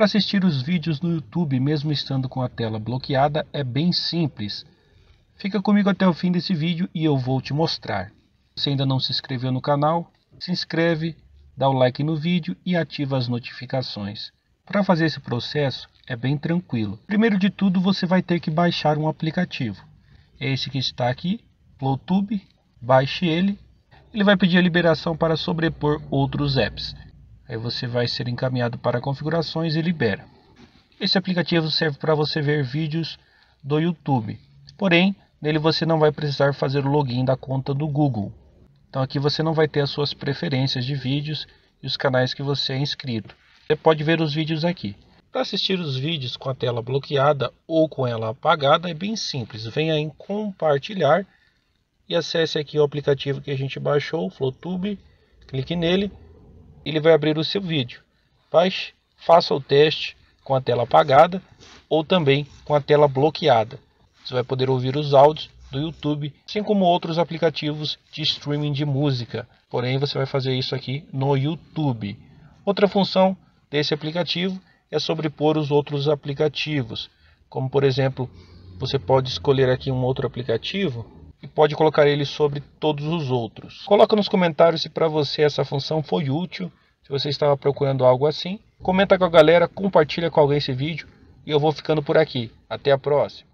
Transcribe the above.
Para Assistir os vídeos no YouTube, mesmo estando com a tela bloqueada, é bem simples. Fica comigo até o fim desse vídeo e eu vou te mostrar. Se ainda não se inscreveu no canal, se inscreve, dá o like no vídeo e ativa as notificações. Para fazer esse processo é bem tranquilo. Primeiro de tudo você vai ter que baixar um aplicativo. É esse que está aqui, Plotube. Baixe ele. Ele vai pedir a liberação para sobrepor outros apps. Aí você vai ser encaminhado para configurações e libera. Esse aplicativo serve para você ver vídeos do YouTube. Porém, nele você não vai precisar fazer o login da conta do Google. Então aqui você não vai ter as suas preferências de vídeos e os canais que você é inscrito. Você pode ver os vídeos aqui. Para assistir os vídeos com a tela bloqueada ou com ela apagada é bem simples. Venha em compartilhar e acesse aqui o aplicativo que a gente baixou, o FlowTube. Clique nele ele vai abrir o seu vídeo. Mas faça o teste com a tela apagada ou também com a tela bloqueada. Você vai poder ouvir os áudios do YouTube, assim como outros aplicativos de streaming de música. Porém, você vai fazer isso aqui no YouTube. Outra função desse aplicativo é sobrepor os outros aplicativos, como por exemplo, você pode escolher aqui um outro aplicativo pode colocar ele sobre todos os outros. Coloca nos comentários se para você essa função foi útil, se você estava procurando algo assim. Comenta com a galera, compartilha com alguém esse vídeo e eu vou ficando por aqui. Até a próxima!